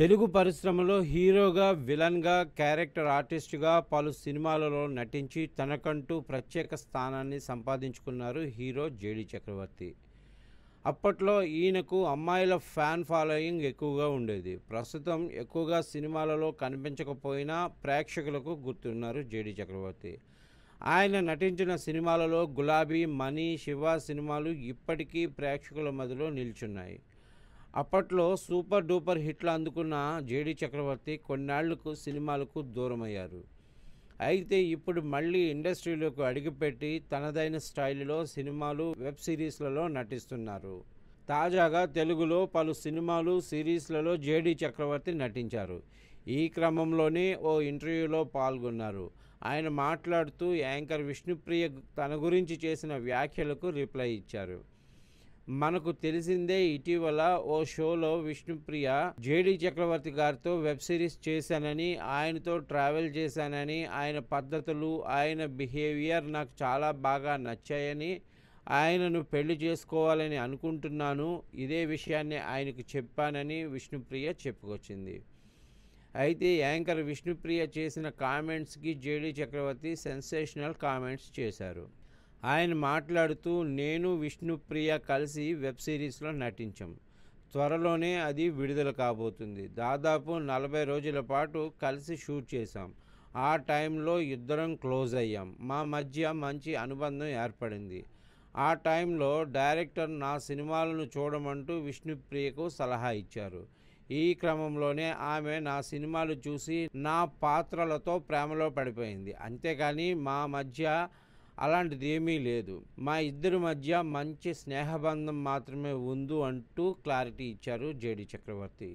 తెలుగు పరిశ్రమలో హీరోగా విలన్గా క్యారెక్టర్ ఆర్టిస్ట్గా పలు సినిమాలలో నటించి తనకంటూ ప్రత్యేక స్థానాన్ని సంపాదించుకున్నారు హీరో జేడి చక్రవర్తి అప్పట్లో ఈయనకు అమ్మాయిల ఫ్యాన్ ఫాలోయింగ్ ఎక్కువగా ఉండేది ప్రస్తుతం ఎక్కువగా సినిమాలలో కనిపించకపోయినా ప్రేక్షకులకు గుర్తున్నారు జేడి చక్రవర్తి ఆయన నటించిన సినిమాలలో గులాబీ మనీ శివ సినిమాలు ఇప్పటికీ ప్రేక్షకుల మధ్యలో నిల్చున్నాయి అప్పట్లో సూపర్ డూపర్ హిట్లు అందుకున్న జేడి చక్రవర్తి కొన్నాళ్లకు సినిమాలకు దూరమయ్యారు అయితే ఇప్పుడు మళ్ళీ ఇండస్ట్రీలోకి అడుగుపెట్టి తనదైన స్టైల్లో సినిమాలు వెబ్ సిరీస్లలో నటిస్తున్నారు తాజాగా తెలుగులో పలు సినిమాలు సిరీస్లలో జేడి చక్రవర్తి నటించారు ఈ క్రమంలోనే ఓ ఇంటర్వ్యూలో పాల్గొన్నారు ఆయన మాట్లాడుతూ యాంకర్ విష్ణుప్రియ తన గురించి చేసిన వ్యాఖ్యలకు రిప్లై ఇచ్చారు మనకు తెలిసిందే ఇటీవల ఓ షోలో విష్ణుప్రియ జేడి చక్రవర్తి గారితో వెబ్ సిరీస్ చేశానని ఆయనతో ట్రావెల్ చేశానని ఆయన పద్ధతులు ఆయన బిహేవియర్ నాకు చాలా బాగా నచ్చాయని ఆయనను పెళ్లి చేసుకోవాలని అనుకుంటున్నాను ఇదే విషయాన్ని ఆయనకు చెప్పానని విష్ణుప్రియ చెప్పుకొచ్చింది అయితే యాంకర్ విష్ణుప్రియ చేసిన కామెంట్స్కి జేడీ చక్రవర్తి సెన్సేషనల్ కామెంట్స్ చేశారు ఆయన మాట్లాడుతూ నేను విష్ణుప్రియ కలిసి వెబ్ సిరీస్లో నటించాం త్వరలోనే అది విడుదల కాబోతుంది దాదాపు నలభై రోజుల పాటు కలిసి షూట్ చేశాం ఆ టైంలో ఇద్దరం క్లోజ్ అయ్యాం మా మధ్య మంచి అనుబంధం ఏర్పడింది ఆ టైంలో డైరెక్టర్ నా సినిమాలను చూడమంటూ విష్ణుప్రియకు సలహా ఇచ్చారు ఈ క్రమంలోనే ఆమె నా సినిమాలు చూసి నా పాత్రలతో ప్రేమలో పడిపోయింది అంతేకాని మా మధ్య అలాంటిది ఏమీ లేదు మా ఇద్దరి మధ్య మంచి స్నేహబంధం మాత్రమే ఉంది అంటూ క్లారిటీ ఇచ్చారు జేడి చక్రవర్తి